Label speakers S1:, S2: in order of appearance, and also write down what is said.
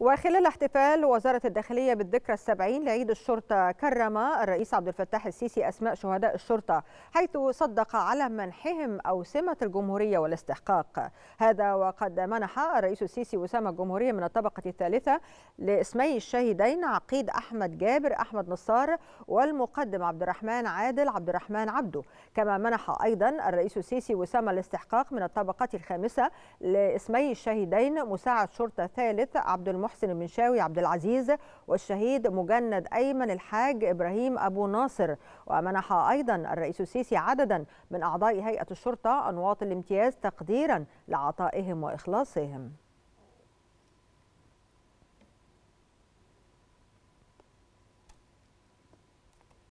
S1: وخلال احتفال وزارة الداخلية بالذكرى السبعين لعيد الشرطة كرم الرئيس عبد الفتاح السيسي أسماء شهداء الشرطة حيث صدق على منحهم أو سمة الجمهورية والاستحقاق هذا وقد منح الرئيس السيسي وسام الجمهورية من الطبقة الثالثة لاسمي الشهيدين عقيد أحمد جابر أحمد نصار والمقدم عبد الرحمن عادل عبد الرحمن عبده كما منح أيضا الرئيس السيسي وسام الاستحقاق من الطبقة الخامسة لاسمي الشهيدين مساعد شرطة ثالث عبد المحسن محسن المنشاوي عبد العزيز والشهيد مجند أيمن الحاج إبراهيم أبو ناصر ومنح أيضا الرئيس السيسي عددا من أعضاء هيئة الشرطة أنواط الامتياز تقديرا لعطائهم وإخلاصهم